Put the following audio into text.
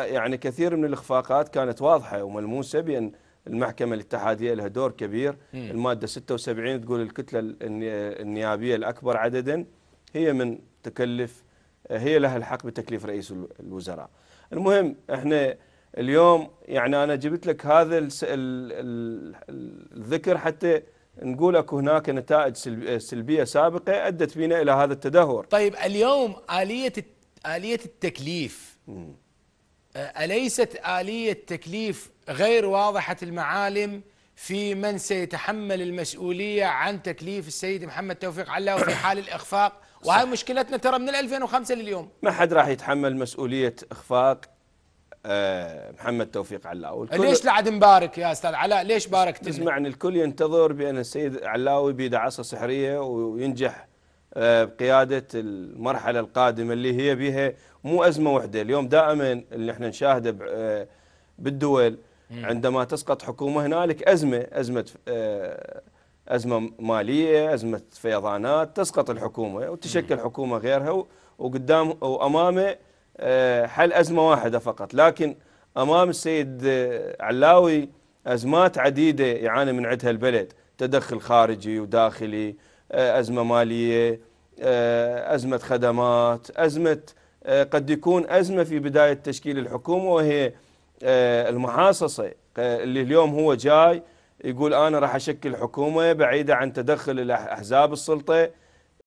يعني كثير من الاخفاقات كانت واضحه وملموسه بان المحكمه الاتحاديه لها دور كبير مم. الماده 76 تقول الكتله النيابيه الاكبر عددا هي من تكلف هي لها الحق بتكليف رئيس الوزراء. المهم احنا اليوم يعني انا جبت لك هذا الذكر حتى نقول اكو هناك نتائج سلبيه سابقه ادت بنا الى هذا التدهور. طيب اليوم اليه اليه التكليف مم. أليست آلية تكليف غير واضحة المعالم في من سيتحمل المسؤولية عن تكليف السيد محمد توفيق علاوي في حال الإخفاق وهي مشكلتنا ترى من 2005 لليوم ما حد راح يتحمل مسؤولية إخفاق آه، محمد توفيق علاوي ليش لعد مبارك يا استاذ علاء ليش باركت اسمعني الكل ينتظر بان السيد علاوي بيده عصا سحريه وينجح بقيادة المرحلة القادمة اللي هي بها مو أزمة وحدة اليوم دائما اللي احنا نشاهده آه، بالدول عندما تسقط حكومة هنالك أزمة أزمة آه، أزمة مالية أزمة فيضانات تسقط الحكومة وتشكل حكومة غيرها وقدام وأمامه آه، حل أزمة واحدة فقط لكن أمام السيد علاوي أزمات عديدة يعاني من عدها البلد تدخل خارجي وداخلي آه، أزمة مالية آه، أزمة خدمات أزمة آه، قد يكون أزمة في بداية تشكيل الحكومة وهي المحاصصة اللي اليوم هو جاي يقول أنا راح أشكل حكومة بعيدة عن تدخل الأحزاب السلطة